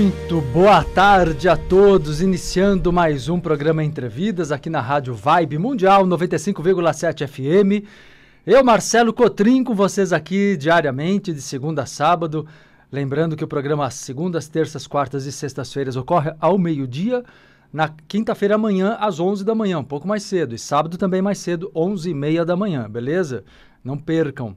Muito boa tarde a todos, iniciando mais um programa Entrevidas aqui na Rádio Vibe Mundial 95,7 FM. Eu, Marcelo Cotrim, com vocês aqui diariamente, de segunda a sábado. Lembrando que o programa às segundas, terças, quartas e sextas-feiras ocorre ao meio-dia. Na quinta-feira amanhã, às 11 da manhã, um pouco mais cedo. E sábado também mais cedo, 11 e meia da manhã, beleza? Não percam.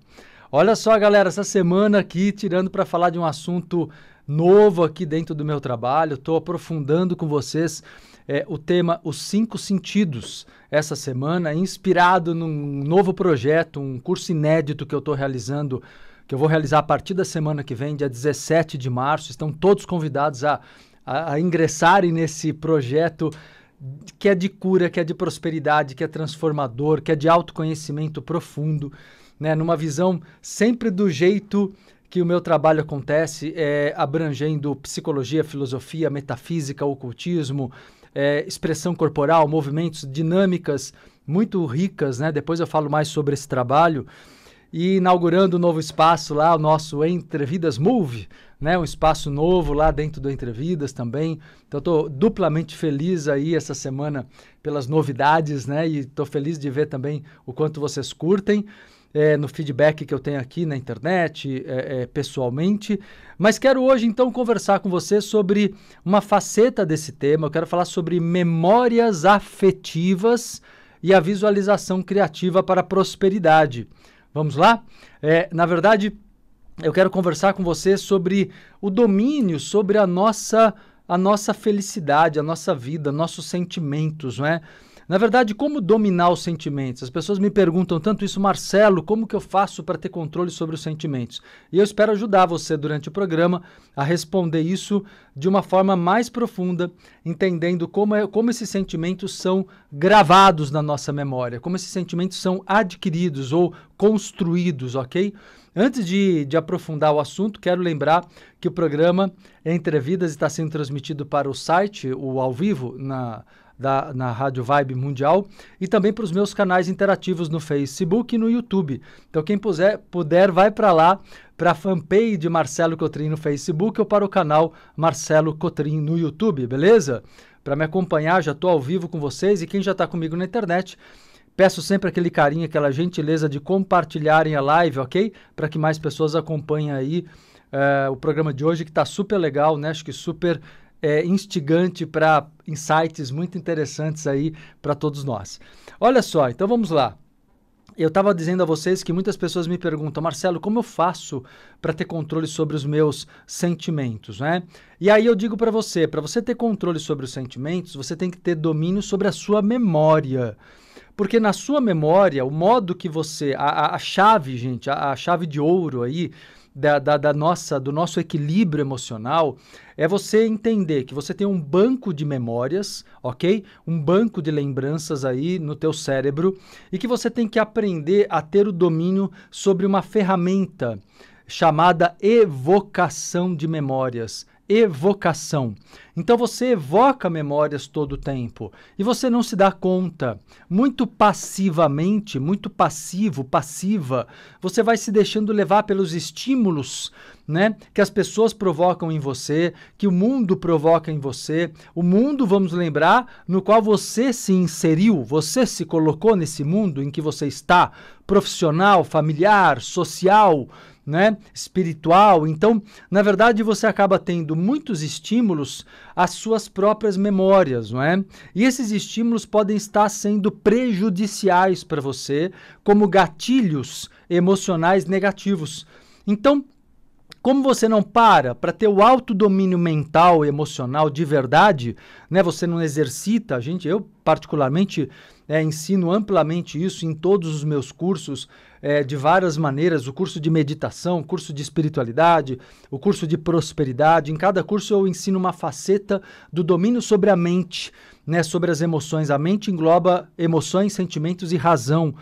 Olha só, galera, essa semana aqui, tirando para falar de um assunto novo aqui dentro do meu trabalho, estou aprofundando com vocês é, o tema Os Cinco Sentidos essa semana, inspirado num novo projeto, um curso inédito que eu estou realizando, que eu vou realizar a partir da semana que vem, dia 17 de março. Estão todos convidados a, a, a ingressarem nesse projeto que é de cura, que é de prosperidade, que é transformador, que é de autoconhecimento profundo, né? numa visão sempre do jeito que o meu trabalho acontece é, abrangendo psicologia, filosofia, metafísica, ocultismo, é, expressão corporal, movimentos, dinâmicas muito ricas, né? Depois eu falo mais sobre esse trabalho. E inaugurando um novo espaço lá, o nosso Entrevidas Move, né? Um espaço novo lá dentro do Entrevidas também. Então estou duplamente feliz aí essa semana pelas novidades, né? E estou feliz de ver também o quanto vocês curtem é, no feedback que eu tenho aqui na internet, é, é, pessoalmente. Mas quero hoje, então, conversar com você sobre uma faceta desse tema. Eu quero falar sobre memórias afetivas e a visualização criativa para a prosperidade. Vamos lá? É, na verdade, eu quero conversar com você sobre o domínio sobre a nossa a nossa felicidade, a nossa vida, nossos sentimentos, não é? Na verdade, como dominar os sentimentos? As pessoas me perguntam tanto isso, Marcelo, como que eu faço para ter controle sobre os sentimentos? E eu espero ajudar você durante o programa a responder isso de uma forma mais profunda, entendendo como, é, como esses sentimentos são gravados na nossa memória, como esses sentimentos são adquiridos ou construídos, ok? Antes de, de, aprofundar o assunto, quero lembrar que o programa Entre Vidas está sendo transmitido para o site, o ao vivo, na, da, na Rádio Vibe Mundial e também para os meus canais interativos no Facebook e no YouTube. Então, quem puser, puder, vai para lá, para a fanpage de Marcelo Cotrim no Facebook ou para o canal Marcelo Cotrim no YouTube, beleza? Para me acompanhar, já estou ao vivo com vocês e quem já está comigo na internet. Peço sempre aquele carinho, aquela gentileza de compartilharem a live, ok? Para que mais pessoas acompanhem aí uh, o programa de hoje, que está super legal, né? Acho que super é, instigante para insights muito interessantes aí para todos nós. Olha só, então vamos lá. Eu estava dizendo a vocês que muitas pessoas me perguntam, Marcelo, como eu faço para ter controle sobre os meus sentimentos, né? E aí eu digo para você, para você ter controle sobre os sentimentos, você tem que ter domínio sobre a sua memória. Porque na sua memória, o modo que você. A, a, chave, gente, a, a chave de ouro aí da, da, da nossa, do nosso equilíbrio emocional é você entender que você tem um banco de memórias, ok? Um banco de lembranças aí no teu cérebro e que você tem que aprender a ter o domínio sobre uma ferramenta chamada evocação de memórias evocação. Então você evoca memórias todo o tempo e você não se dá conta. Muito passivamente, muito passivo, passiva, você vai se deixando levar pelos estímulos, né, que as pessoas provocam em você, que o mundo provoca em você. O mundo, vamos lembrar, no qual você se inseriu, você se colocou nesse mundo em que você está, profissional, familiar, social, né, espiritual. Então, na verdade, você acaba tendo muitos estímulos às suas próprias memórias, não é? E esses estímulos podem estar sendo prejudiciais para você, como gatilhos emocionais negativos. Então, como você não para para ter o auto-domínio mental e emocional de verdade, né? Você não exercita, gente, eu particularmente é, ensino amplamente isso em todos os meus cursos, é, de várias maneiras: o curso de meditação, o curso de espiritualidade, o curso de prosperidade. Em cada curso eu ensino uma faceta do domínio sobre a mente, né, sobre as emoções. A mente engloba emoções, sentimentos e razão.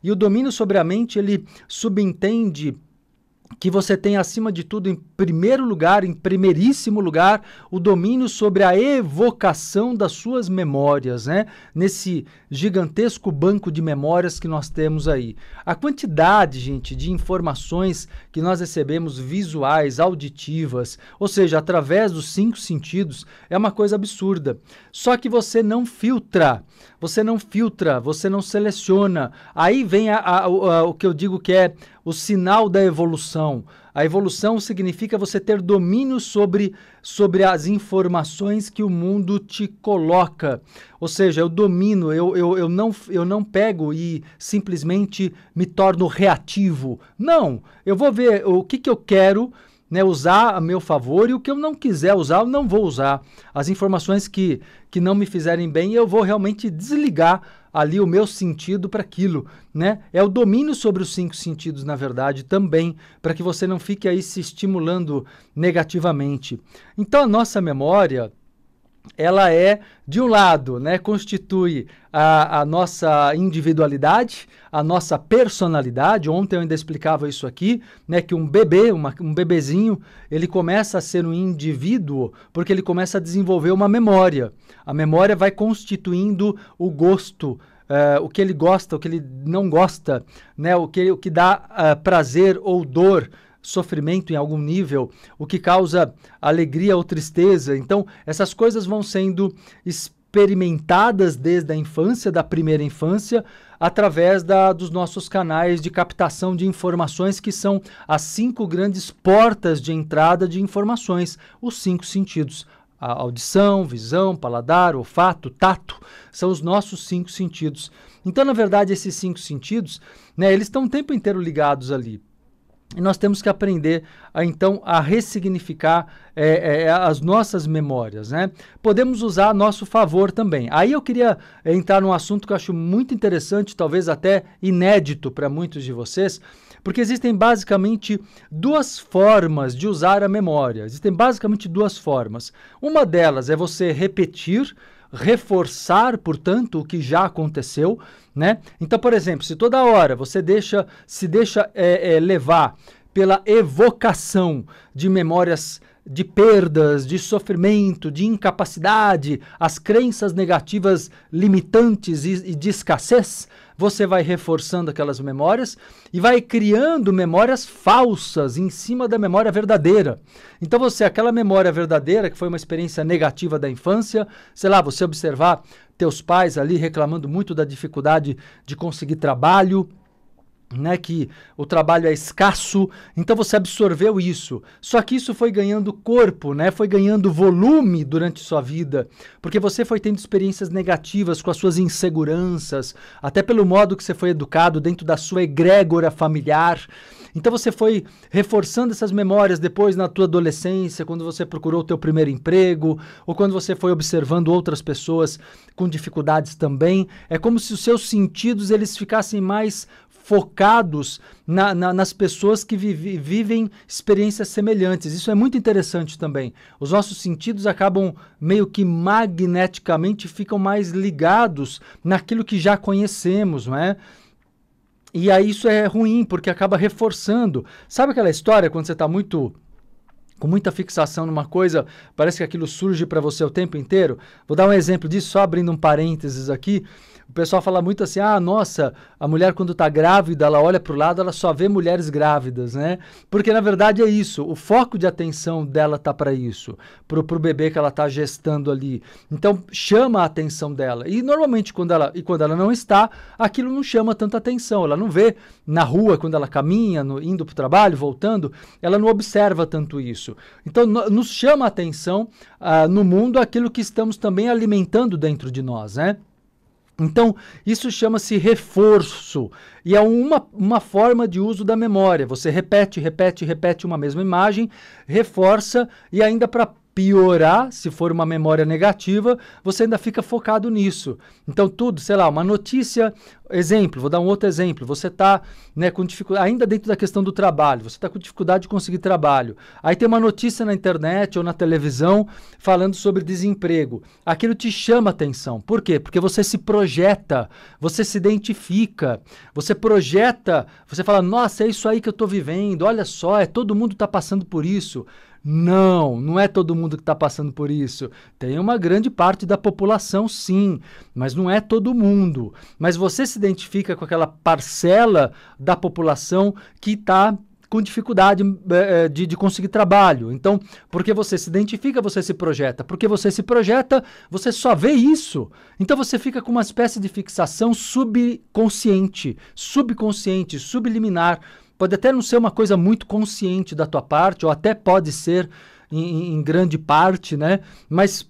E o domínio sobre a mente ele subentende que você tem, acima de tudo, em primeiro lugar, em primeiríssimo lugar, o domínio sobre a evocação das suas memórias, né? Nesse gigantesco banco de memórias que nós temos aí. A quantidade, gente, de informações que nós recebemos visuais, auditivas, ou seja, através dos cinco sentidos, é uma coisa absurda. Só que você não filtra você não filtra, você não seleciona. Aí vem a, a, a, o que eu digo que é o sinal da evolução. A evolução significa você ter domínio sobre, sobre as informações que o mundo te coloca. Ou seja, eu domino, eu, eu, eu, não, eu não pego e simplesmente me torno reativo. Não, eu vou ver o que, que eu quero né, usar a meu favor e o que eu não quiser usar, eu não vou usar. As informações que, que não me fizerem bem, eu vou realmente desligar ali o meu sentido para aquilo, né? É o domínio sobre os cinco sentidos, na verdade, também, para que você não fique aí se estimulando negativamente. Então a nossa memória, ela é, de um lado, né, constitui a, a, nossa individualidade, a nossa personalidade. Ontem eu ainda explicava isso aqui, né, que um bebê, uma, um bebezinho, ele começa a ser um indivíduo porque ele começa a desenvolver uma memória. A memória vai constituindo o gosto, uh, o que ele gosta, o que ele não gosta, né, o que, o que dá uh, prazer ou dor sofrimento em algum nível, o que causa alegria ou tristeza. Então, essas coisas vão sendo experimentadas desde a infância, da primeira infância, através da, dos nossos canais de captação de informações, que são as cinco grandes portas de entrada de informações, os cinco sentidos. A audição, visão, paladar, olfato, tato, são os nossos cinco sentidos. Então, na verdade, esses cinco sentidos, né, eles estão o tempo inteiro ligados ali. E nós temos que aprender, a, então, a ressignificar é, é, as nossas memórias, né? Podemos usar a nosso favor também. Aí eu queria entrar num assunto que eu acho muito interessante, talvez até inédito para muitos de vocês, porque existem basicamente duas formas de usar a memória. Existem basicamente duas formas. Uma delas é você repetir reforçar, portanto, o que já aconteceu, né? Então, por exemplo, se toda hora você deixa, se deixa é, é, levar pela evocação de memórias de perdas, de sofrimento, de incapacidade, as crenças negativas limitantes e, e de escassez, você vai reforçando aquelas memórias e vai criando memórias falsas em cima da memória verdadeira. Então você, aquela memória verdadeira que foi uma experiência negativa da infância, sei lá, você observar teus pais ali reclamando muito da dificuldade de conseguir trabalho, né, que o trabalho é escasso, então você absorveu isso. Só que isso foi ganhando corpo, né, foi ganhando volume durante sua vida, porque você foi tendo experiências negativas com as suas inseguranças, até pelo modo que você foi educado dentro da sua egrégora familiar. Então você foi reforçando essas memórias depois na tua adolescência, quando você procurou o teu primeiro emprego, ou quando você foi observando outras pessoas com dificuldades também. É como se os seus sentidos eles ficassem mais focados na, na, nas pessoas que vive, vivem experiências semelhantes. Isso é muito interessante também. Os nossos sentidos acabam meio que magneticamente ficam mais ligados naquilo que já conhecemos, não é? E aí isso é ruim, porque acaba reforçando. Sabe aquela história quando você está muito com muita fixação numa coisa, parece que aquilo surge para você o tempo inteiro. Vou dar um exemplo disso, só abrindo um parênteses aqui. O pessoal fala muito assim: ah, nossa, a mulher quando está grávida, ela olha para o lado, ela só vê mulheres grávidas, né? Porque na verdade é isso, o foco de atenção dela tá para isso, para o bebê que ela está gestando ali. Então chama a atenção dela. E normalmente quando ela e quando ela não está, aquilo não chama tanta atenção. Ela não vê na rua quando ela caminha, no, indo para o trabalho, voltando, ela não observa tanto isso isso. Então, no, nos chama a atenção ah, no mundo aquilo que estamos também alimentando dentro de nós, né? Então, isso chama-se reforço e é uma, uma forma de uso da memória. Você repete, repete, repete uma mesma imagem, reforça e ainda para piorar, se for uma memória negativa, você ainda fica focado nisso. Então, tudo, sei lá, uma notícia, exemplo, vou dar um outro exemplo. Você está né, com dificuldade, ainda dentro da questão do trabalho, você está com dificuldade de conseguir trabalho. Aí tem uma notícia na internet ou na televisão falando sobre desemprego. Aquilo te chama atenção. Por quê? Porque você se projeta, você se identifica, você projeta, você fala, nossa, é isso aí que eu estou vivendo, olha só, é todo mundo está passando por isso. Não, não é todo mundo que está passando por isso. Tem uma grande parte da população, sim, mas não é todo mundo. Mas você se identifica com aquela parcela da população que está com dificuldade é, de, de, conseguir trabalho. Então, porque você se identifica, você se projeta. Porque você se projeta, você só vê isso. Então você fica com uma espécie de fixação subconsciente, subconsciente, subliminar Pode até não ser uma coisa muito consciente da tua parte, ou até pode ser em, em grande parte, né? Mas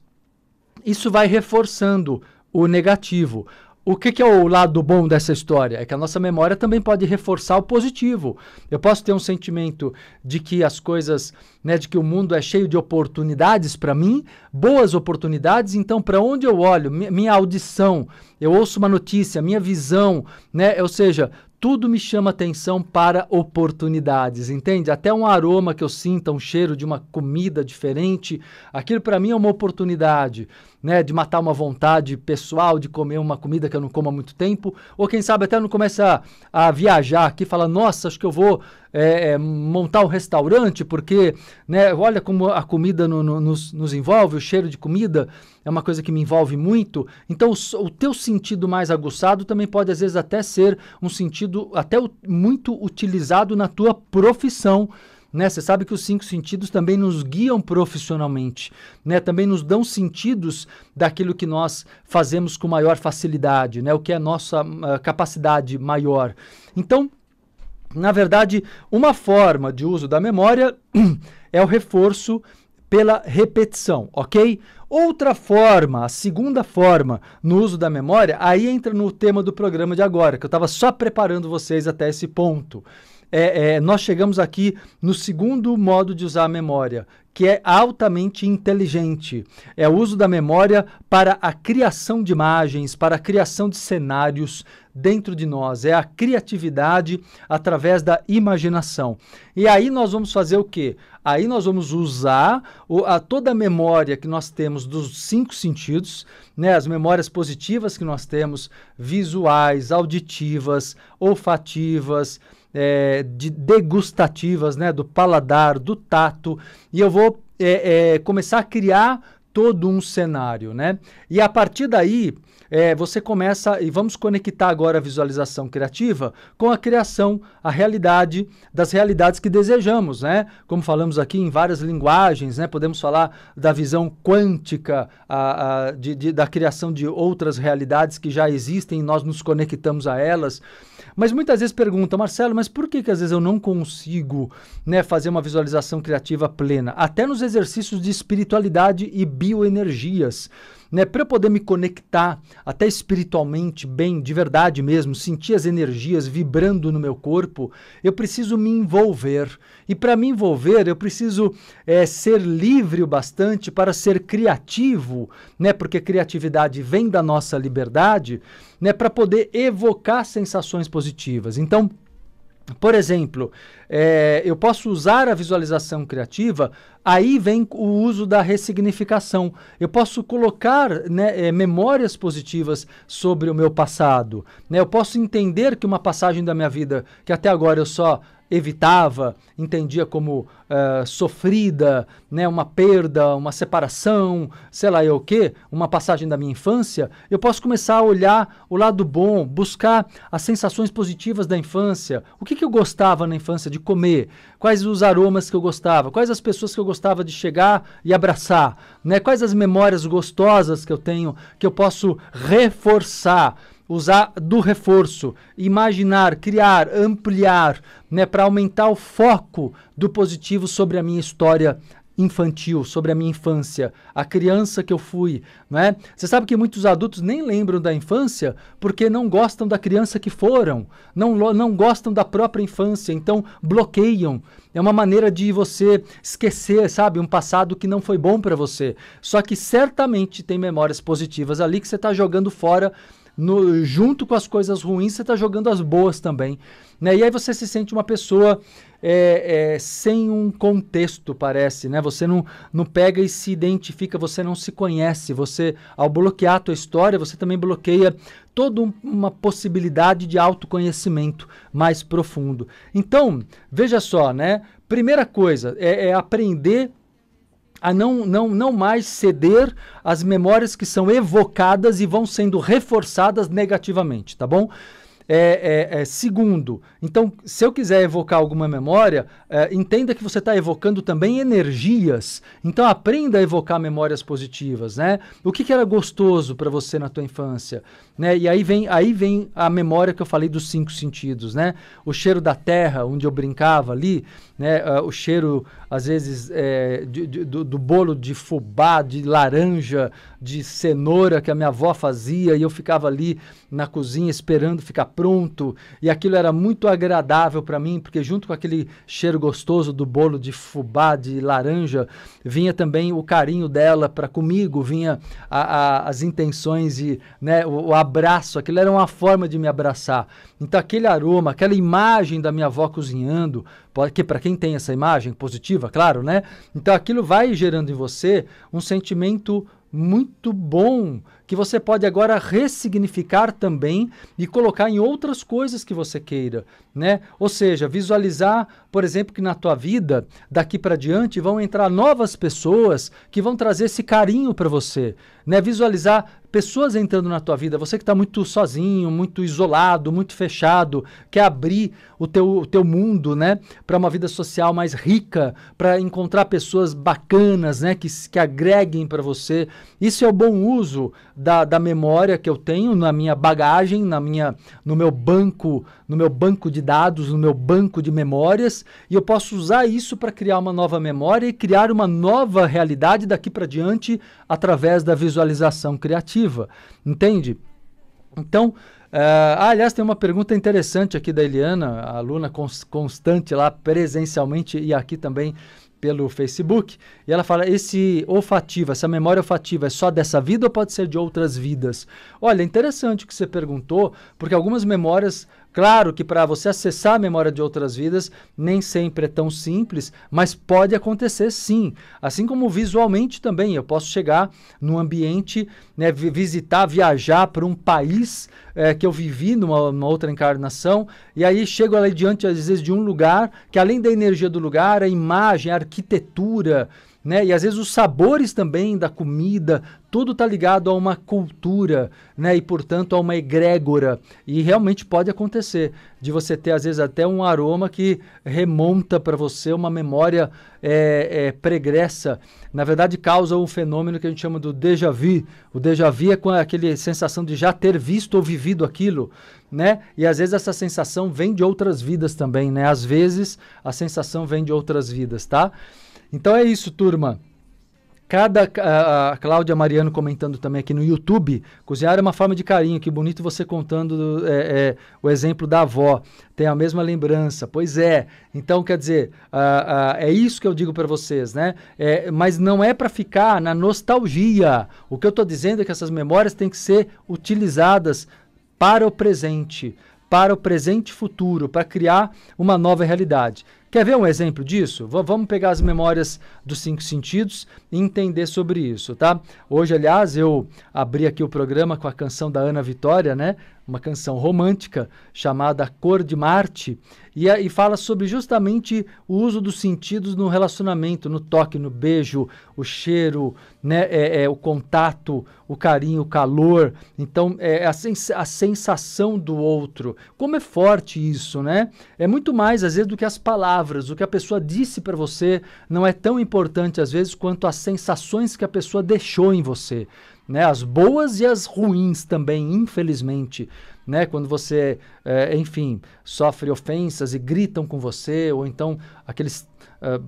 isso vai reforçando o negativo. O que, que, é o lado bom dessa história? É que a nossa memória também pode reforçar o positivo. Eu posso ter um sentimento de que as coisas, né, de que o mundo é cheio de oportunidades para mim, boas oportunidades, então para onde eu olho? Minha audição, eu ouço uma notícia, minha visão, né? Ou seja, tudo me chama atenção para oportunidades, entende? Até um aroma que eu sinta, um cheiro de uma comida diferente, aquilo para mim é uma oportunidade né, de matar uma vontade pessoal de comer uma comida que eu não como há muito tempo, ou quem sabe até não começa a, a viajar aqui e fala, nossa, acho que eu vou é, é montar um restaurante, porque né, olha como a comida no, no, nos, nos, envolve, o cheiro de comida é uma coisa que me envolve muito. Então, o, o teu sentido mais aguçado também pode, às vezes, até ser um sentido até muito utilizado na tua profissão né? Você sabe que os cinco sentidos também nos guiam profissionalmente, né? Também nos dão sentidos daquilo que nós fazemos com maior facilidade, né? O que é a nossa uh, capacidade maior. Então, na verdade, uma forma de uso da memória é o reforço pela repetição, ok? Outra forma, a segunda forma no uso da memória, aí entra no tema do programa de agora, que eu estava só preparando vocês até esse ponto é, é, nós chegamos aqui no segundo modo de usar a memória, que é altamente inteligente. É o uso da memória para a criação de imagens, para a criação de cenários dentro de nós. É a criatividade através da imaginação. E aí nós vamos fazer o quê? Aí nós vamos usar o, a, toda a memória que nós temos dos cinco sentidos, né? as memórias positivas que nós temos, visuais, auditivas, olfativas, é, de degustativas, né, do paladar, do tato, e eu vou é, é, começar a criar todo um cenário, né? E a partir daí é, você começa e vamos conectar agora a visualização criativa com a criação, a realidade das realidades que desejamos, né? Como falamos aqui em várias linguagens, né? Podemos falar da visão quântica, a, a de, de, da criação de outras realidades que já existem e nós nos conectamos a elas. Mas muitas vezes perguntam, Marcelo, mas por que, que às vezes eu não consigo né, fazer uma visualização criativa plena? Até nos exercícios de espiritualidade e bioenergias né, para eu poder me conectar até espiritualmente bem, de verdade mesmo, sentir as energias vibrando no meu corpo, eu preciso me envolver. E para me envolver, eu preciso é, ser livre o bastante para ser criativo, né, porque criatividade vem da nossa liberdade, né, para poder evocar sensações positivas. Então, por exemplo, é, eu posso usar a visualização criativa, aí vem o uso da ressignificação. Eu posso colocar né, é, memórias positivas sobre o meu passado. Né? Eu posso entender que uma passagem da minha vida, que até agora eu só evitava, entendia como uh, sofrida, né, uma perda, uma separação, sei lá eu o que, uma passagem da minha infância, eu posso começar a olhar o lado bom, buscar as sensações positivas da infância. O que, que eu gostava na infância de comer? Quais os aromas que eu gostava? Quais as pessoas que eu gostava de chegar e abraçar? Né? Quais as memórias gostosas que eu tenho que eu posso reforçar? usar do reforço, imaginar, criar, ampliar, né, para aumentar o foco do positivo sobre a minha história infantil, sobre a minha infância, a criança que eu fui, né? Você sabe que muitos adultos nem lembram da infância porque não gostam da criança que foram, não, não gostam da própria infância, então bloqueiam. É uma maneira de você esquecer, sabe, um passado que não foi bom para você. Só que certamente tem memórias positivas ali que você está jogando fora no, junto com as coisas ruins, você está jogando as boas também. Né? E aí você se sente uma pessoa é, é, sem um contexto, parece, né? Você não, não pega e se identifica, você não se conhece. Você, ao bloquear a tua história, você também bloqueia toda um, uma possibilidade de autoconhecimento mais profundo. Então, veja só, né? Primeira coisa é, é aprender a não, não, não mais ceder às memórias que são evocadas e vão sendo reforçadas negativamente, tá bom? É, é, é, segundo, então, se eu quiser evocar alguma memória, é, entenda que você está evocando também energias. Então, aprenda a evocar memórias positivas, né? O que, que era gostoso para você na tua infância? Né? E aí vem, aí vem a memória que eu falei dos cinco sentidos, né? O cheiro da terra, onde eu brincava ali, né? Uh, o cheiro, às vezes, é, de, de, do, do, bolo de fubá, de laranja, de cenoura que a minha avó fazia e eu ficava ali na cozinha esperando ficar pronto. E aquilo era muito agradável para mim, porque junto com aquele cheiro gostoso do bolo de fubá, de laranja, vinha também o carinho dela para comigo, vinha a, a, as intenções e né, o, o abraço, aquilo era uma forma de me abraçar. Então aquele aroma, aquela imagem da minha avó cozinhando, porque para quem tem essa imagem positiva, claro, né? Então aquilo vai gerando em você um sentimento muito bom que você pode agora ressignificar também e colocar em outras coisas que você queira, né? Ou seja, visualizar, por exemplo, que na tua vida, daqui para diante vão entrar novas pessoas que vão trazer esse carinho para você, né? Visualizar pessoas entrando na tua vida, você que está muito sozinho, muito isolado, muito fechado, quer abrir o teu, o teu mundo, né, para uma vida social mais rica, para encontrar pessoas bacanas, né, que, que agreguem para você. Isso é o bom uso da, da memória que eu tenho na minha bagagem, na minha, no meu banco no meu banco de dados, no meu banco de memórias, e eu posso usar isso para criar uma nova memória e criar uma nova realidade daqui para diante através da visualização criativa. Entende? Então, uh, aliás, tem uma pergunta interessante aqui da Eliana, aluna cons constante lá presencialmente e aqui também pelo Facebook. E ela fala: esse olfativo, essa memória olfativa é só dessa vida ou pode ser de outras vidas? Olha, interessante o que você perguntou, porque algumas memórias Claro que para você acessar a memória de outras vidas nem sempre é tão simples, mas pode acontecer sim. Assim como visualmente também, eu posso chegar num ambiente, né, visitar, viajar para um país é, que eu vivi numa, numa, outra encarnação, e aí chego ali diante, às vezes, de um lugar que além da energia do lugar, a imagem, a arquitetura, né? E às vezes os sabores também da comida, tudo está ligado a uma cultura, né? E portanto a uma egrégora. E realmente pode acontecer de você ter às vezes até um aroma que remonta para você uma memória é, é, pregressa. Na verdade, causa um fenômeno que a gente chama do déjà vu. O déjà vu é com aquele sensação de já ter visto ou vivido aquilo, né? E às vezes essa sensação vem de outras vidas também, né? Às vezes a sensação vem de outras vidas, tá? Então é isso, turma. Cada a, a Cláudia Mariano comentando também aqui no YouTube, cozinhar é uma forma de carinho, que bonito você contando é, é, o exemplo da avó, tem a mesma lembrança, pois é. Então quer dizer, a, é isso que eu digo para vocês, né? É, mas não é para ficar na nostalgia. O que eu estou dizendo é que essas memórias têm que ser utilizadas para o presente, para o presente e futuro, para criar uma nova realidade. Quer ver um exemplo disso? V vamos pegar as memórias dos cinco sentidos e entender sobre isso, tá? Hoje, aliás, eu abri aqui o programa com a canção da Ana Vitória, né? uma canção romântica chamada Cor de Marte, e, e fala sobre justamente o uso dos sentidos no relacionamento, no toque, no beijo, o cheiro, né, é, é o contato, o carinho, o calor. Então, é a, sens a sensação do outro. Como é forte isso, né? É muito mais, às vezes, do que as palavras. O que a pessoa disse para você não é tão importante, às vezes, quanto as sensações que a pessoa deixou em você né? As boas e as ruins também, infelizmente, né? Quando você, é, enfim, sofre ofensas e gritam com você, ou então aqueles eh,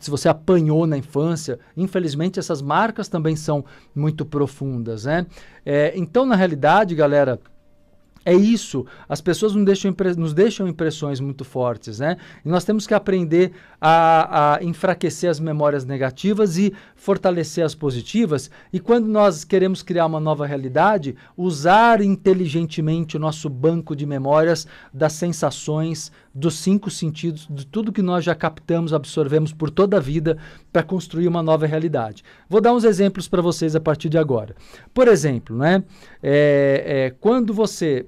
se uh, você apanhou na infância, infelizmente essas marcas também são muito profundas, né? É, então, na realidade, galera, é isso. As pessoas nos deixam, nos deixam impressões muito fortes, né? E nós temos que aprender a, a enfraquecer as memórias negativas e fortalecer as positivas. E quando nós queremos criar uma nova realidade, usar inteligentemente o nosso banco de memórias das sensações, dos cinco sentidos, de tudo que nós já captamos, absorvemos por toda a vida para construir uma nova realidade. Vou dar uns exemplos para vocês a partir de agora. Por exemplo, né, é, é, quando você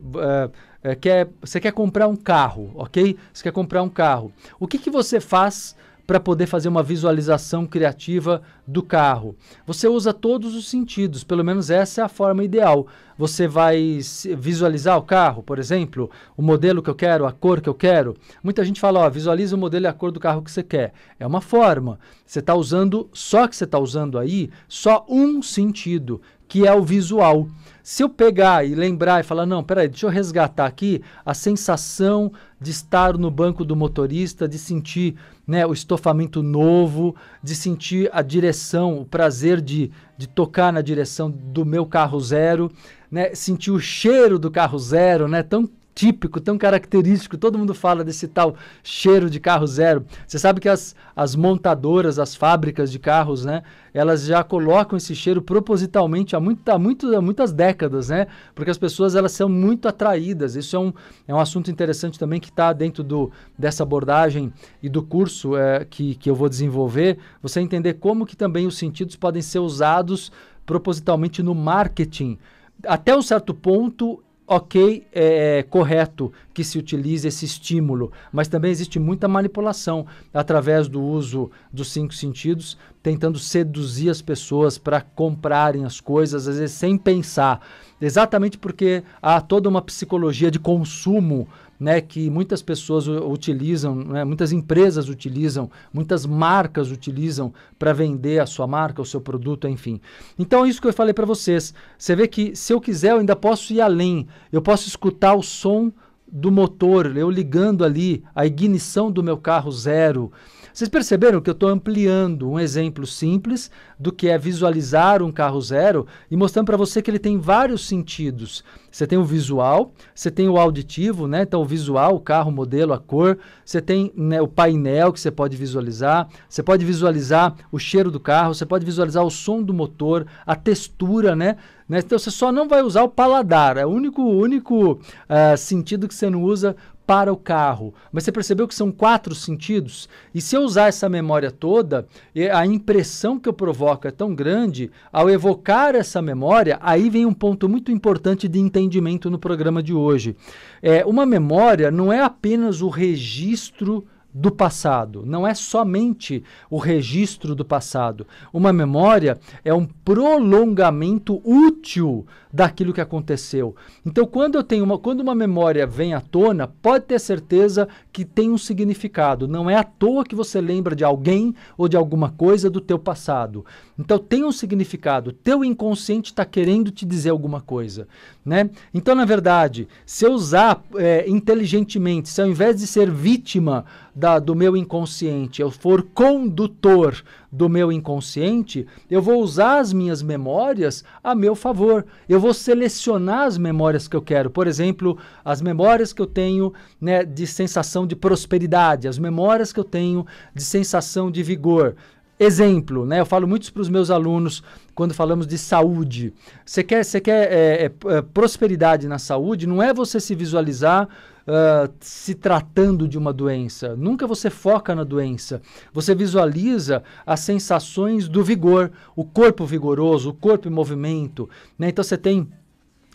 é, é, quer, você quer comprar um carro, ok? Você quer comprar um carro. O que, que você faz? para poder fazer uma visualização criativa do carro. Você usa todos os sentidos, pelo menos essa é a forma ideal. Você vai visualizar o carro, por exemplo, o modelo que eu quero, a cor que eu quero. Muita gente fala, ó, visualiza o modelo e a cor do carro que você quer. É uma forma. Você está usando, só que você está usando aí, só um sentido, que é o visual. Se eu pegar e lembrar e falar, não, peraí, deixa eu resgatar aqui a sensação de estar no banco do motorista, de sentir né, o estofamento novo, de sentir a direção, o prazer de, de tocar na direção do meu carro zero, né, sentir o cheiro do carro zero, né, tão típico, tão característico. Todo mundo fala desse tal cheiro de carro zero. Você sabe que as, as montadoras, as fábricas de carros, né? Elas já colocam esse cheiro propositalmente há, muito, há, muito, há muitas décadas, né? Porque as pessoas elas são muito atraídas. Isso é um, é um assunto interessante também que está dentro do, dessa abordagem e do curso é, que, que eu vou desenvolver. Você entender como que também os sentidos podem ser usados propositalmente no marketing até um certo ponto ok, é, é, correto que se utilize esse estímulo, mas também existe muita manipulação através do uso dos cinco sentidos, tentando seduzir as pessoas para comprarem as coisas, às vezes sem pensar exatamente porque há toda uma psicologia de consumo né, que muitas pessoas utilizam, né, muitas empresas utilizam, muitas marcas utilizam para vender a sua marca, o seu produto, enfim. Então é isso que eu falei para vocês. Você vê que se eu quiser, eu ainda posso ir além. Eu posso escutar o som do motor, eu ligando ali a ignição do meu carro zero. Vocês perceberam que eu estou ampliando um exemplo simples do que é visualizar um carro zero e mostrando para você que ele tem vários sentidos. Você tem o visual, você tem o auditivo, né? Então, o visual, o carro, o modelo, a cor, você tem né, o painel que você pode visualizar, você pode visualizar o cheiro do carro, você pode visualizar o som do motor, a textura, né? Né? Então você só não vai usar o paladar, é o único, único uh, sentido que você não usa para o carro. Mas você percebeu que são quatro sentidos? E se eu usar essa memória toda, a impressão que eu provoco é tão grande, ao evocar essa memória, aí vem um ponto muito importante de entendimento no programa de hoje. É, uma memória não é apenas o registro do passado, não é somente o registro do passado. Uma memória é um prolongamento útil daquilo que aconteceu. Então, quando eu tenho uma, quando uma memória vem à tona, pode ter certeza que tem um significado. Não é à toa que você lembra de alguém ou de alguma coisa do teu passado. Então, tem um significado. Teu inconsciente está querendo te dizer alguma coisa, né? Então, na verdade, se eu usar é, inteligentemente, se ao invés de ser vítima da, do meu inconsciente, eu for condutor do meu inconsciente, eu vou usar as minhas memórias a meu favor. Eu vou selecionar as memórias que eu quero. Por exemplo, as memórias que eu tenho né, de sensação de prosperidade, as memórias que eu tenho de sensação de vigor. Exemplo, né? Eu falo muito para os meus alunos quando falamos de saúde. Você quer, você quer é, é, é prosperidade na saúde? Não é você se visualizar ah, se tratando de uma doença. Nunca você foca na doença. Você visualiza as sensações do vigor, o corpo vigoroso, o corpo em movimento. Né? Então você tem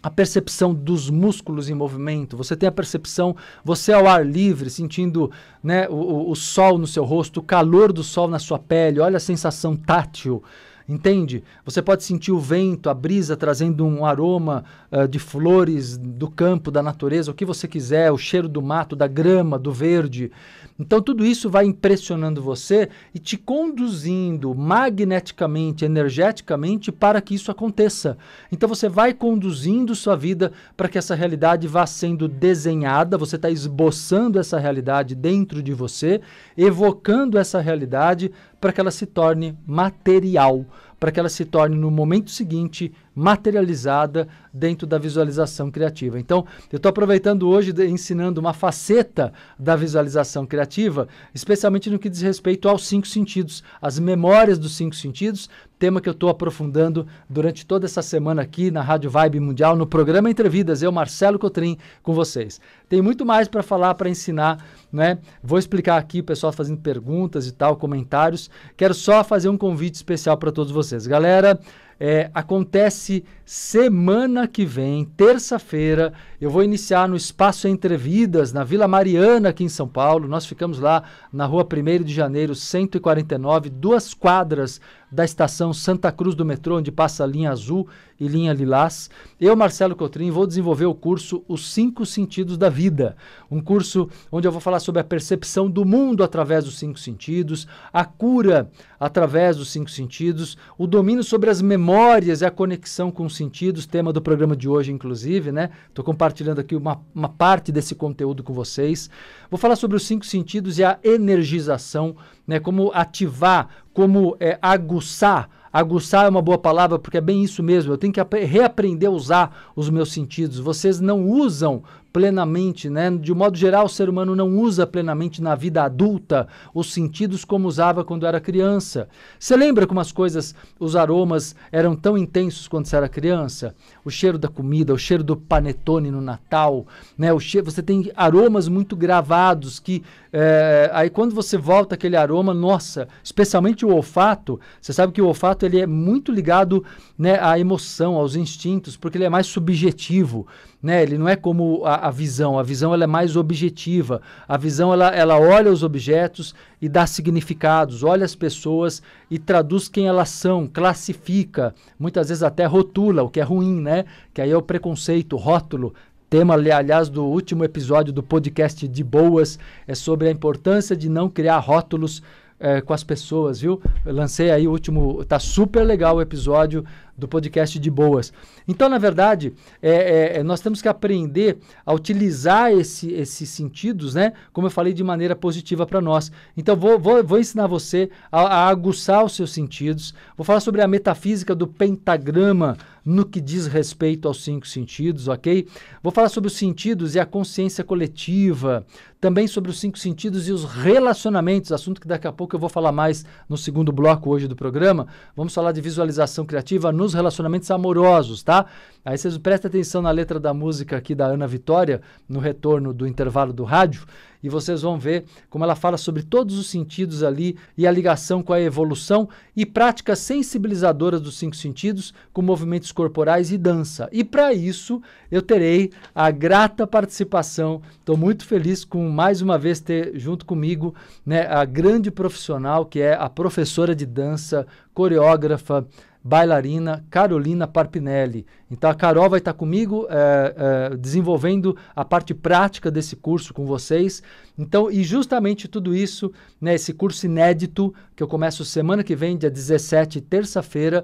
a percepção dos músculos em movimento, você tem a percepção, você ao ar livre, sentindo né, o, o sol no seu rosto, o calor do sol na sua pele, olha a sensação tátil entende? Você pode sentir o vento, a brisa trazendo um aroma uh, de flores do campo, da natureza, o que você quiser, o cheiro do mato, da grama, do verde. Então tudo isso vai impressionando você e te conduzindo magneticamente, energeticamente para que isso aconteça. Então você vai conduzindo sua vida para que essa realidade vá sendo desenhada, você está esboçando essa realidade dentro de você, evocando essa realidade para que ela se torne material, para que ela se torne no momento seguinte materializada dentro da visualização criativa. Então, eu estou aproveitando hoje de, ensinando uma faceta da visualização criativa, especialmente no que diz respeito aos cinco sentidos, as memórias dos cinco sentidos tema que eu estou aprofundando durante toda essa semana aqui na Rádio Vibe Mundial, no programa Entrevidas, eu, Marcelo Cotrim, com vocês. Tem muito mais para falar, para ensinar, né? Vou explicar aqui, o pessoal fazendo perguntas e tal, comentários. Quero só fazer um convite especial para todos vocês. Galera, é, acontece semana que vem, terça-feira, eu vou iniciar no Espaço Entre Vidas, na Vila Mariana, aqui em São Paulo. Nós ficamos lá na rua 1 de janeiro, 149, duas quadras da estação Santa Cruz do metrô, onde passa a linha azul e linha lilás. Eu, Marcelo Cotrim, vou desenvolver o curso Os Cinco Sentidos da Vida. Um curso onde eu vou falar sobre a percepção do mundo através dos cinco sentidos, a cura através dos cinco sentidos, o domínio sobre as memórias e a conexão com os sentidos, tema do programa de hoje, inclusive, né? Estou compartilhando compartilhando aqui uma, uma parte desse conteúdo com vocês. Vou falar sobre os cinco sentidos e a energização, né? Como ativar, como é, aguçar Aguçar é uma boa palavra porque é bem isso mesmo. Eu tenho que reaprender a usar os meus sentidos. Vocês não usam plenamente, né? De um modo geral, o ser humano não usa plenamente na vida adulta os sentidos como usava quando era criança. Você lembra como as coisas, os aromas eram tão intensos quando você era criança? O cheiro da comida, o cheiro do panetone no Natal, né? O cheiro, você tem aromas muito gravados que é, aí quando você volta aquele aroma, nossa, especialmente o olfato. Você sabe que o olfato ele é muito ligado, né, à emoção, aos instintos, porque ele é mais subjetivo. Né? Ele não é como a, a visão, a visão ela é mais objetiva. A visão ela, ela olha os objetos e dá significados, olha as pessoas e traduz quem elas são, classifica, muitas vezes até rotula, o que é ruim, né? Que aí é o preconceito, rótulo, tema, aliás, do último episódio do podcast de Boas, é sobre a importância de não criar rótulos é, com as pessoas, viu? Eu lancei aí o último, tá super legal o episódio do podcast de boas. Então, na verdade, é, é, é, nós temos que aprender a utilizar esse, esses sentidos, né? Como eu falei, de maneira positiva para nós. Então, vou, vou, vou ensinar você a, a, aguçar os seus sentidos. Vou falar sobre a metafísica do pentagrama no que diz respeito aos cinco sentidos, ok? Vou falar sobre os sentidos e a consciência coletiva. Também sobre os cinco sentidos e os relacionamentos, assunto que daqui a pouco eu vou falar mais no segundo bloco hoje do programa. Vamos falar de visualização criativa no nos relacionamentos amorosos, tá? Aí vocês prestem atenção na letra da música aqui da Ana Vitória, no retorno do intervalo do rádio, e vocês vão ver como ela fala sobre todos os sentidos ali e a ligação com a evolução e práticas sensibilizadoras dos cinco sentidos, com movimentos corporais e dança. E para isso, eu terei a grata participação. Estou muito feliz com mais uma vez ter junto comigo né, a grande profissional que é a professora de dança, coreógrafa, bailarina Carolina Parpinelli. Então a Carol vai estar comigo é, é, desenvolvendo a parte prática desse curso com vocês. Então, e justamente tudo isso, né, esse curso inédito que eu começo semana que vem, dia 17, terça-feira,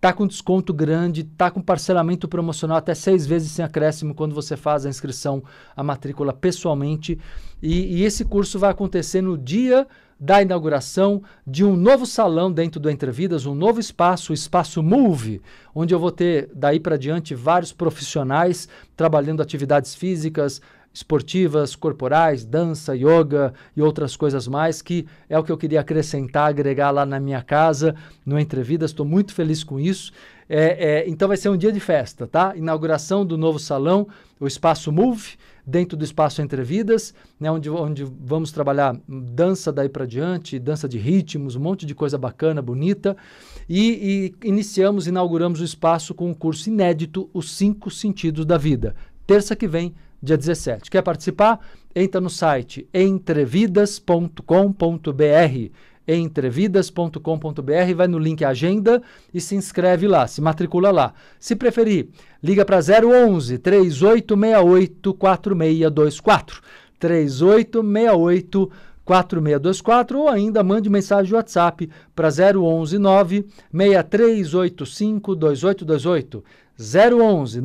tá com desconto grande, tá com parcelamento promocional até seis vezes sem acréscimo quando você faz a inscrição, a matrícula pessoalmente. E, e esse curso vai acontecer no dia da inauguração de um novo salão dentro do Entrevidas, um novo espaço, o espaço Move, onde eu vou ter daí para diante vários profissionais trabalhando atividades físicas, esportivas, corporais, dança, yoga e outras coisas mais, que é o que eu queria acrescentar, agregar lá na minha casa, no Entrevidas. Estou muito feliz com isso. É, é, então vai ser um dia de festa, tá? Inauguração do novo salão, o Espaço Move dentro do espaço Entre Vidas, né, onde, onde vamos trabalhar dança daí para diante, dança de ritmos, um monte de coisa bacana, bonita. E, e iniciamos, inauguramos o espaço com um curso inédito, Os Cinco Sentidos da Vida. Terça que vem, dia 17. Quer participar? Entra no site entrevidas.com.br entrevidas.com.br, vai no link Agenda e se inscreve lá, se matricula lá. Se preferir, liga para 011 3868 4624. 3868 4624 ou ainda mande mensagem WhatsApp para 011 6385 2828. 011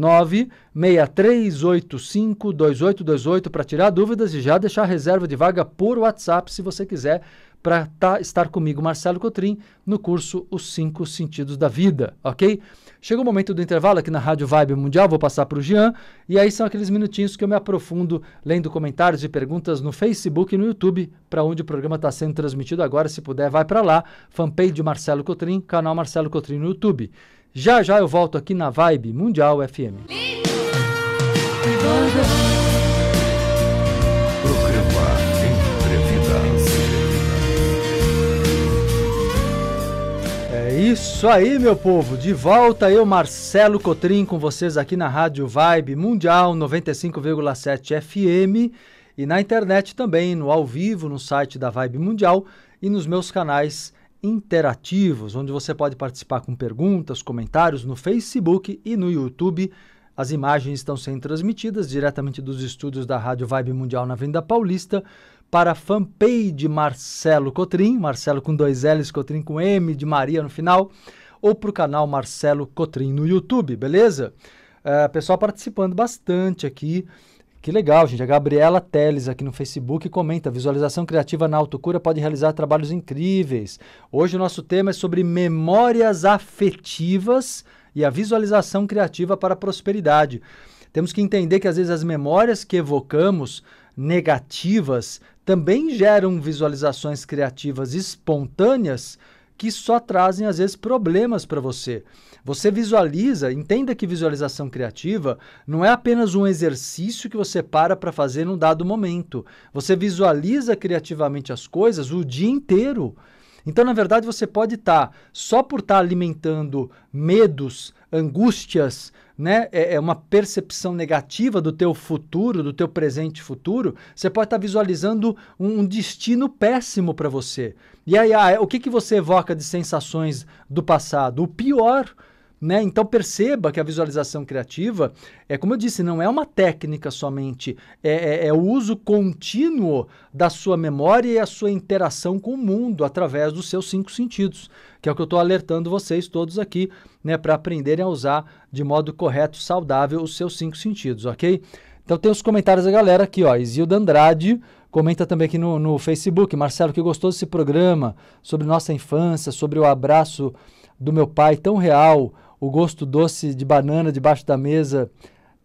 6385 2828 para tirar dúvidas e já deixar reserva de vaga por WhatsApp se você quiser para tá, estar comigo, Marcelo Cotrim, no curso Os Cinco Sentidos da Vida, ok? Chega o momento do intervalo aqui na Rádio Vibe Mundial, vou passar para o Jean, e aí são aqueles minutinhos que eu me aprofundo lendo comentários e perguntas no Facebook e no YouTube, para onde o programa está sendo transmitido agora, se puder vai para lá, fanpage Marcelo Cotrim, canal Marcelo Cotrim no YouTube. Já já eu volto aqui na Vibe Mundial FM. Lindo. É isso aí, meu povo. De volta eu, Marcelo Cotrim, com vocês aqui na Rádio Vibe Mundial 95,7 FM e na internet também, no ao vivo, no site da Vibe Mundial e nos meus canais interativos, onde você pode participar com perguntas, comentários no Facebook e no YouTube. As imagens estão sendo transmitidas diretamente dos estúdios da Rádio Vibe Mundial na Venda Paulista para a fanpage Marcelo Cotrim, Marcelo com dois L's, Cotrim com M, de Maria no final, ou para o canal Marcelo Cotrim no YouTube, beleza? É, pessoal participando bastante aqui. Que legal, gente. A Gabriela Teles aqui no Facebook comenta: visualização criativa na autocura pode realizar trabalhos incríveis. Hoje o nosso tema é sobre memórias afetivas e a visualização criativa para a prosperidade. Temos que entender que às vezes as memórias que evocamos negativas também geram visualizações criativas espontâneas que só trazem às vezes problemas para você. Você visualiza, entenda que visualização criativa não é apenas um exercício que você para para fazer num dado momento. Você visualiza criativamente as coisas o dia inteiro. Então, na verdade, você pode estar tá, só por estar tá alimentando medos, angústias, né, é, é, uma percepção negativa do teu futuro, do teu presente futuro, você pode estar tá visualizando um destino péssimo para você. E aí, ah, é, o que, que você evoca de sensações do passado? O pior né? Então perceba que a visualização criativa, é como eu disse, não é uma técnica somente, é, é, é, o uso contínuo da sua memória e a sua interação com o mundo através dos seus cinco sentidos, que é o que eu estou alertando vocês todos aqui, né, para aprenderem a usar de modo correto, saudável, os seus cinco sentidos, ok? Então tem os comentários da galera aqui, ó, Isilda Andrade comenta também aqui no, no Facebook, Marcelo, que gostou desse programa sobre nossa infância, sobre o abraço do meu pai tão real, o gosto doce de banana debaixo da mesa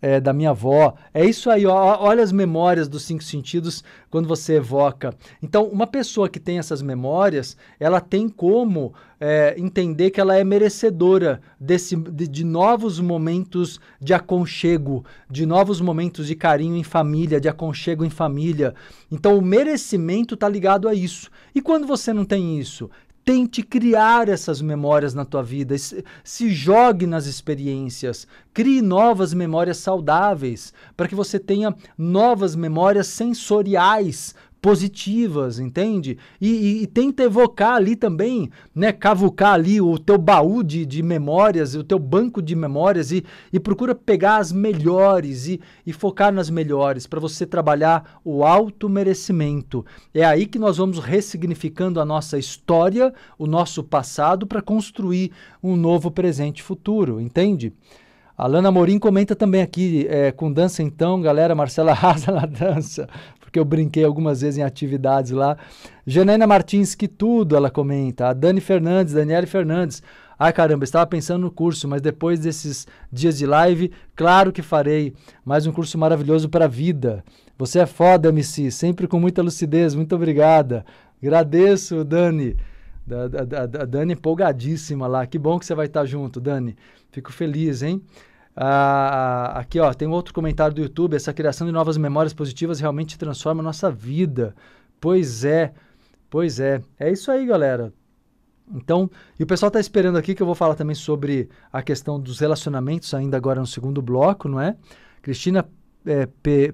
é, da minha avó. É isso aí, ó, olha as memórias dos cinco sentidos quando você evoca. Então, uma pessoa que tem essas memórias, ela tem como é, entender que ela é merecedora desse, de, de, novos momentos de aconchego, de novos momentos de carinho em família, de aconchego em família. Então, o merecimento está ligado a isso. E quando você não tem isso, Tente criar essas memórias na tua vida, se jogue nas experiências, crie novas memórias saudáveis, para que você tenha novas memórias sensoriais positivas, entende? E, e, e, tenta evocar ali também, né? Cavucar ali o teu baú de, de memórias, o teu banco de memórias e, e procura pegar as melhores e, e focar nas melhores para você trabalhar o alto merecimento. É aí que nós vamos ressignificando a nossa história, o nosso passado para construir um novo presente futuro, entende? Alana Morim comenta também aqui, é, com dança então, galera, Marcela arrasa na dança porque eu brinquei algumas vezes em atividades lá. Janaina Martins, que tudo ela comenta. A Dani Fernandes, Daniele Fernandes. Ai caramba, estava pensando no curso, mas depois desses dias de live, claro que farei mais um curso maravilhoso para a vida. Você é foda, MC, sempre com muita lucidez, muito obrigada. Agradeço, Dani. A, a, Dani empolgadíssima lá. Que bom que você vai estar junto, Dani. Fico feliz, hein? Ah, ah, aqui, ó, tem outro comentário do YouTube. Essa criação de novas memórias positivas realmente transforma a nossa vida. Pois é, pois é. É isso aí, galera. Então, e o pessoal está esperando aqui que eu vou falar também sobre a questão dos relacionamentos, ainda agora no segundo bloco, não é? Cristina é,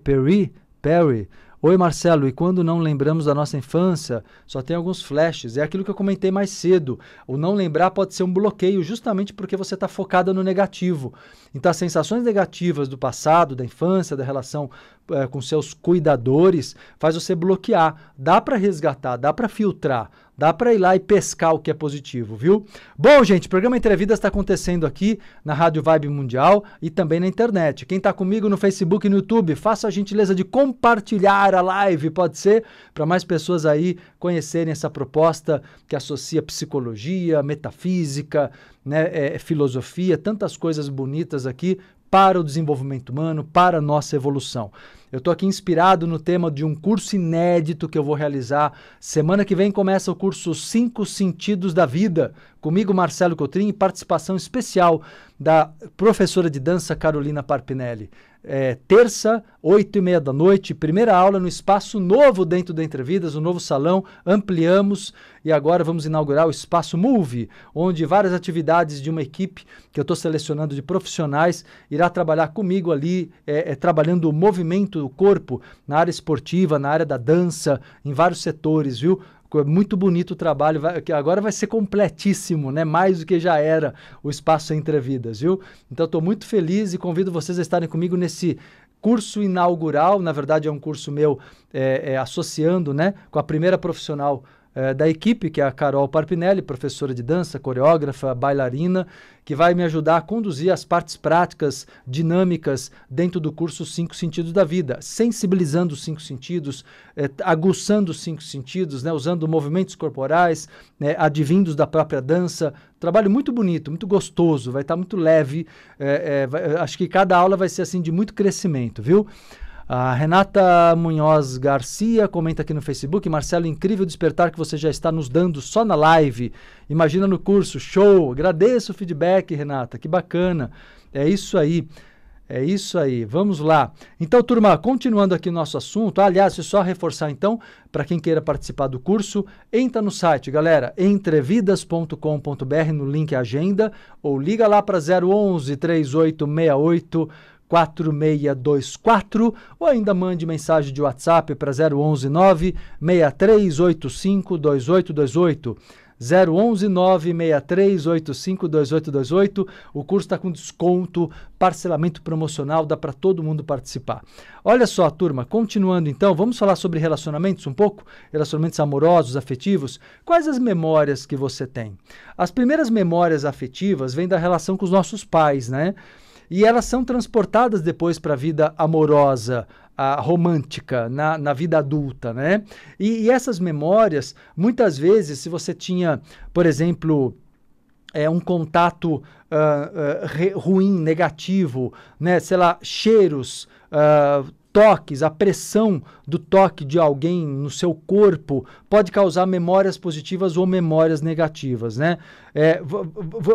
Perry, Perry Oi, Marcelo, e quando não lembramos da nossa infância, só tem alguns flashes. É aquilo que eu comentei mais cedo. O não lembrar pode ser um bloqueio justamente porque você está focada no negativo. Então, as sensações negativas do passado, da infância, da relação é, com seus cuidadores, faz você bloquear. Dá para resgatar, dá para filtrar. Dá para ir lá e pescar o que é positivo, viu? Bom, gente, o programa Entrevidas está acontecendo aqui na Rádio Vibe Mundial e também na internet. Quem está comigo no Facebook e no YouTube, faça a gentileza de compartilhar a live, pode ser, para mais pessoas aí conhecerem essa proposta que associa psicologia, metafísica, né, é, é, filosofia, tantas coisas bonitas aqui para o desenvolvimento humano, para a nossa evolução. Eu estou aqui inspirado no tema de um curso inédito que eu vou realizar. Semana que vem começa o curso Cinco Sentidos da Vida. Comigo, Marcelo Cotrim, e participação especial da professora de dança Carolina Parpinelli. É, terça, oito e meia da noite, primeira aula no espaço novo dentro da Entrevidas, o um novo salão, ampliamos e agora vamos inaugurar o espaço Move, onde várias atividades de uma equipe que eu estou selecionando de profissionais irá trabalhar comigo ali, é, é, trabalhando o movimento do corpo, na área esportiva, na área da dança, em vários setores, viu? É muito bonito o trabalho, que agora vai ser completíssimo, né? Mais do que já era o Espaço Entre Vidas, viu? Então, estou muito feliz e convido vocês a estarem comigo nesse curso inaugural, na verdade é um curso meu é, é, associando né, com a primeira profissional é, da equipe, que é a Carol Parpinelli, professora de dança, coreógrafa, bailarina, que vai me ajudar a conduzir as partes práticas, dinâmicas, dentro do curso Cinco Sentidos da Vida, sensibilizando os cinco sentidos, é, aguçando os cinco sentidos, né, usando movimentos corporais, né, advindos da própria dança. Trabalho muito bonito, muito gostoso, vai estar tá muito leve. É, vai, acho que cada aula vai ser assim de muito crescimento, viu? A Renata Munhoz Garcia comenta aqui no Facebook: Marcelo, incrível despertar que você já está nos dando só na live. Imagina no curso, show! Agradeço o feedback, Renata, que bacana. É isso aí. É isso aí, vamos lá. Então, turma, continuando aqui nosso assunto, aliás, deixa eu só reforçar então, para quem queira participar do curso, entra no site, galera, entrevidas.com.br no link agenda ou liga lá para 011 3868 4624 ou ainda mande mensagem de WhatsApp para 0119 6385 2828. 011 6385 2828 O curso está com desconto, parcelamento promocional, dá para todo mundo participar. Olha só, turma, continuando então, vamos falar sobre relacionamentos um pouco? Relacionamentos amorosos, afetivos. Quais as memórias que você tem? As primeiras memórias afetivas vêm da relação com os nossos pais, né? e elas são transportadas depois para a vida amorosa, a, romântica, na, na vida adulta, né? E, e essas memórias, muitas vezes, se você tinha, por exemplo, é, um contato uh, uh, ruim, negativo, né? Sei lá, cheiros, uh, toques, a pressão do toque de alguém no seu corpo pode causar memórias positivas ou memórias negativas, né? É,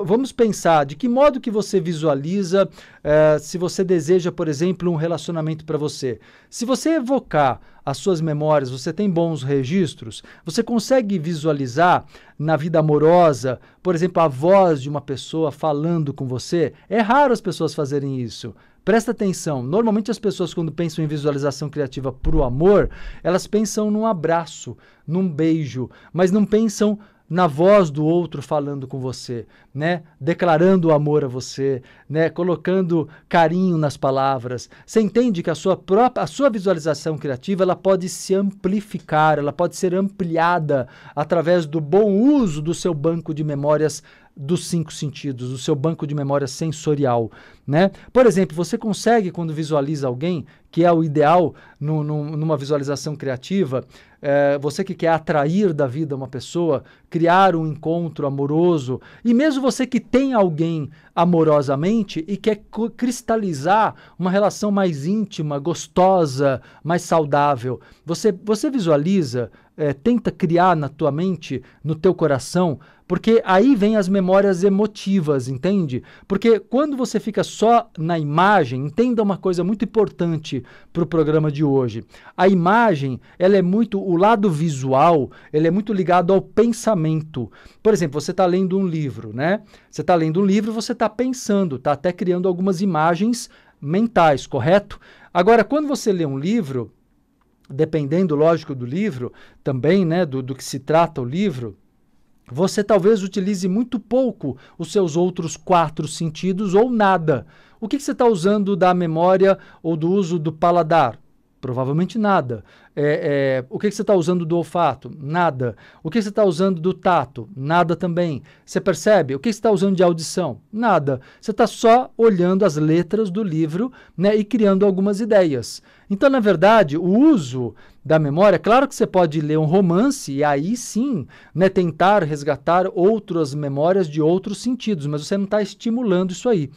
vamos pensar de que modo que você visualiza é, se você deseja, por exemplo, um relacionamento para você. Se você evocar as suas memórias, você tem bons registros, você consegue visualizar na vida amorosa, por exemplo, a voz de uma pessoa falando com você. É raro as pessoas fazerem isso. Presta atenção, normalmente as pessoas quando pensam em visualização criativa para o amor, elas pensam num abraço, num beijo, mas não pensam na voz do outro falando com você, né? Declarando amor a você, né? Colocando carinho nas palavras. Você entende que a sua própria, a sua visualização criativa, ela pode se amplificar, ela pode ser ampliada através do bom uso do seu banco de memórias dos cinco sentidos, do seu banco de memória sensorial, né? Por exemplo, você consegue quando visualiza alguém, que é o ideal no, no, numa visualização criativa, é, você que quer atrair da vida uma pessoa, criar um encontro amoroso, e mesmo você que tem alguém amorosamente e quer cristalizar uma relação mais íntima, gostosa, mais saudável, você, você visualiza, é, tenta criar na tua mente, no teu coração, porque aí vem as memórias emotivas, entende? Porque quando você fica só na imagem, entenda uma coisa muito importante para o programa de hoje. A imagem, ela é muito, o lado visual, ele é muito ligado ao pensamento. Por exemplo, você está lendo um livro, né? Você está lendo um livro, você está pensando, está até criando algumas imagens mentais, correto? Agora, quando você lê um livro, dependendo, lógico, do livro, também, né, do, do que se trata o livro, você talvez utilize muito pouco os seus outros quatro sentidos ou nada. O que, que você está usando da memória ou do uso do paladar? Provavelmente nada. É, é, o que, que você está usando do olfato? Nada. O que, que você está usando do tato? Nada também. Você percebe? O que, que você está usando de audição? Nada. Você está só olhando as letras do livro né, e criando algumas ideias. Então, na verdade, o uso da memória, claro que você pode ler um romance e aí sim né, tentar resgatar outras memórias de outros sentidos, mas você não está estimulando isso aí.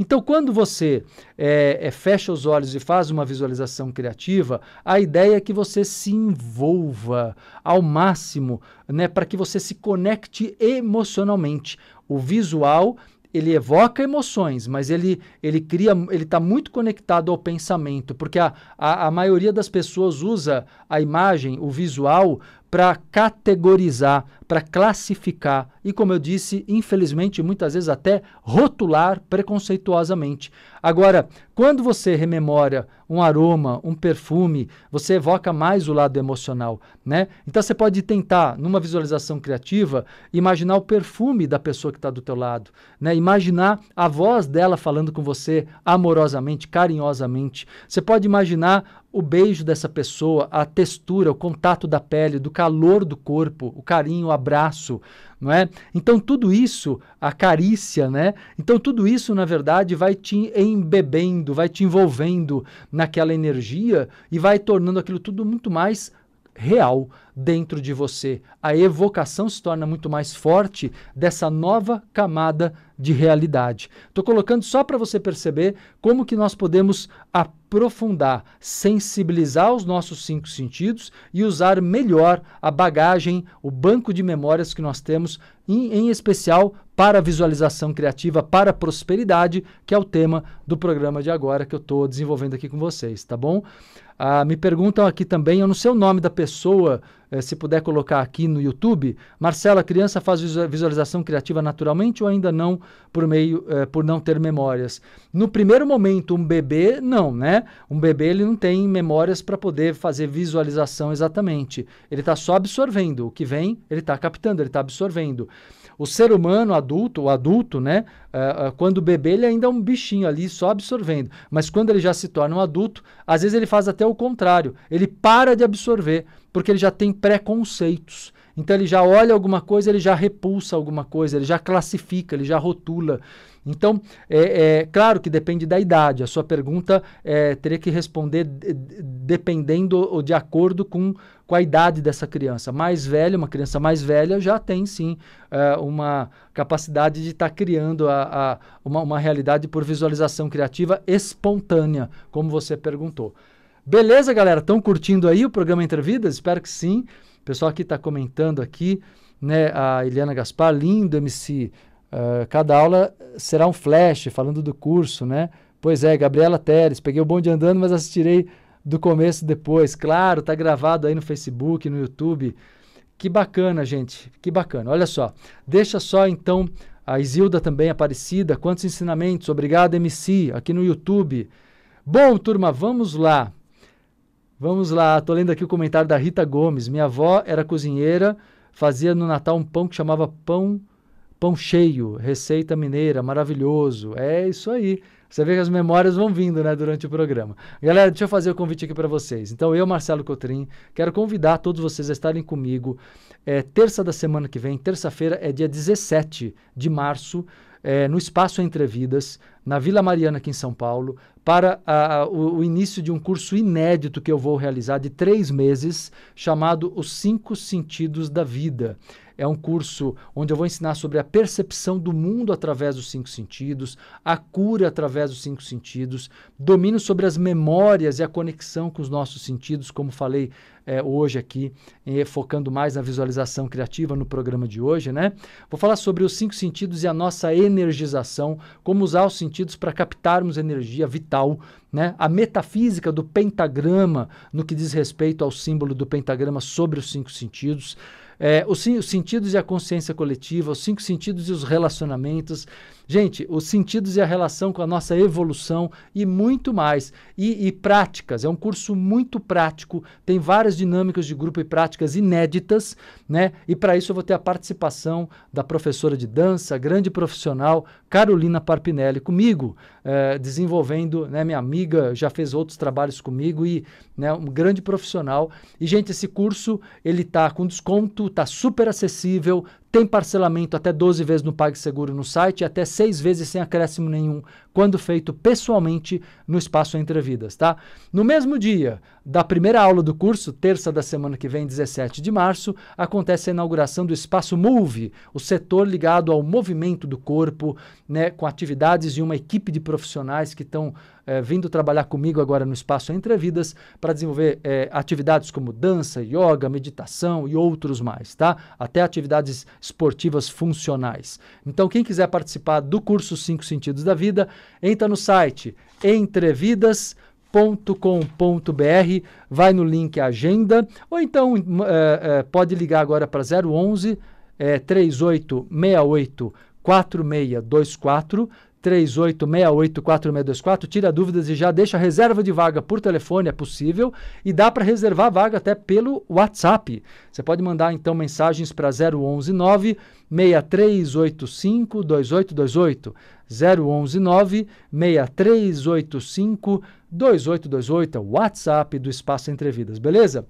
Então, quando você é, é, fecha os olhos e faz uma visualização criativa, a ideia é que você se envolva ao máximo né, para que você se conecte emocionalmente. O visual ele evoca emoções, mas ele, ele cria, ele está muito conectado ao pensamento, porque a, a, a, maioria das pessoas usa a imagem, o visual, para categorizar para classificar e, como eu disse, infelizmente, muitas vezes até rotular preconceituosamente. Agora, quando você rememora um aroma, um perfume, você evoca mais o lado emocional, né? Então você pode tentar, numa visualização criativa, imaginar o perfume da pessoa que está do teu lado, né? Imaginar a voz dela falando com você amorosamente, carinhosamente. Você pode imaginar o beijo dessa pessoa, a textura, o contato da pele, do calor do corpo, o carinho, a abraço, não é? Então tudo isso, a carícia, né? Então tudo isso, na verdade, vai te embebendo, vai te envolvendo naquela energia e vai tornando aquilo tudo muito mais real dentro de você. A evocação se torna muito mais forte dessa nova camada de realidade. Estou colocando só para você perceber como que nós podemos aprofundar, sensibilizar os nossos cinco sentidos e usar melhor a bagagem, o banco de memórias que nós temos, em, em especial para a visualização criativa, para a prosperidade, que é o tema do programa de agora que eu estou desenvolvendo aqui com vocês, tá bom? Ah, me perguntam aqui também, eu não sei o nome da pessoa eh, se puder colocar aqui no YouTube. Marcela, a criança faz visualização criativa naturalmente ou ainda não por meio é, por não ter memórias? No primeiro momento, um bebê não, né? Um bebê ele não tem memórias para poder fazer visualização exatamente. Ele está só absorvendo o que vem, ele está captando, ele está absorvendo. O ser humano adulto, o adulto, né? Eh, quando o bebê, ele ainda é um bichinho ali, só absorvendo. Mas quando ele já se torna um adulto, às vezes ele faz até o contrário. Ele para de absorver porque ele já tem preconceitos. Então ele já olha alguma coisa, ele já repulsa alguma coisa, ele já classifica, ele já rotula. Então, é, é claro que depende da idade. A sua pergunta é, teria que responder dependendo ou de acordo com, com a idade dessa criança. Mais velha, uma criança mais velha já tem sim é, uma capacidade de estar tá criando a, a, uma, uma realidade por visualização criativa espontânea, como você perguntou. Beleza, galera? Estão curtindo aí o programa Entre Vidas? Espero que sim. O pessoal aqui está comentando aqui, né? A Eliana Gaspar, lindo MC. Uh, ah, cada aula será um flash, falando do curso, né? Pois é, Gabriela Teres, peguei o de andando, mas assistirei do começo depois. Claro, tá gravado aí no Facebook, no YouTube. Que bacana, gente. Que bacana. Olha só. Deixa só então a Isilda também Aparecida, quantos ensinamentos. Obrigado, MC, aqui no YouTube. Bom, turma, vamos lá. Vamos lá, tô lendo aqui o comentário da Rita Gomes. Minha avó era cozinheira, fazia no Natal um pão que chamava pão pão cheio, receita mineira, maravilhoso. É isso aí. Você vê que as memórias vão vindo, né, durante o programa. Galera, deixa eu fazer o convite aqui para vocês. Então, eu, Marcelo Cotrim, quero convidar todos vocês a estarem comigo é, terça da semana que vem. Terça-feira é dia 17 de março, é, no Espaço Entre Vidas, na Vila Mariana, aqui em São Paulo, para a, a, o, o, início de um curso inédito que eu vou realizar de três meses, chamado Os Cinco Sentidos da Vida. É um curso onde eu vou ensinar sobre a percepção do mundo através dos cinco sentidos, a cura através dos cinco sentidos, domínio sobre as memórias e a conexão com os nossos sentidos, como falei é, hoje aqui, eh, focando mais na visualização criativa no programa de hoje, né? Vou falar sobre os cinco sentidos e a nossa energização, como usar os sentidos para captarmos energia vital, né? A metafísica do pentagrama no que diz respeito ao símbolo do pentagrama sobre os cinco sentidos é, os, os sentidos e a consciência coletiva, os cinco sentidos e os relacionamentos. Gente, os sentidos e a relação com a nossa evolução e muito mais. E, e práticas, é um curso muito prático, tem várias dinâmicas de grupo e práticas inéditas, né? E para isso eu vou ter a participação da professora de dança, grande profissional, Carolina Parpinelli, comigo, eh, desenvolvendo, né? Minha amiga já fez outros trabalhos comigo e, né, um grande profissional. E, gente, esse curso, ele tá com desconto, tá super acessível, tem parcelamento até 12 vezes no PagSeguro no site e até 6 vezes sem acréscimo nenhum, quando feito pessoalmente no espaço Entre Vidas, tá? No mesmo dia da primeira aula do curso, terça da semana que vem, 17 de março, acontece a inauguração do espaço Move, o setor ligado ao movimento do corpo, né, com atividades e uma equipe de profissionais que estão é, vindo trabalhar comigo agora no Espaço Entre Vidas para desenvolver é, atividades como dança, yoga, meditação e outros mais, tá? Até atividades esportivas funcionais. Então, quem quiser participar do curso Cinco Sentidos da Vida, entra no site entrevidas.com.br, com.br vai no link Agenda, ou então é, é, pode ligar agora para 011 é, 3868 4624 38684624, tira dúvidas e já deixa a reserva de vaga por telefone, é possível, e dá para reservar a vaga até pelo WhatsApp. Você pode mandar então mensagens para 019 6385 2828. 019 6385 2828 é o WhatsApp do Espaço Entrevidas, beleza?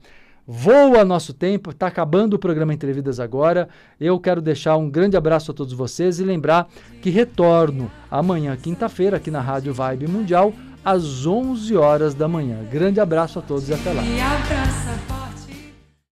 Voa nosso tempo, está acabando o programa Entrevidas agora. Eu quero deixar um grande abraço a todos vocês e lembrar que retorno amanhã, quinta-feira, aqui na Rádio Vibe Mundial, às 11 horas da manhã. Grande abraço a todos e até lá.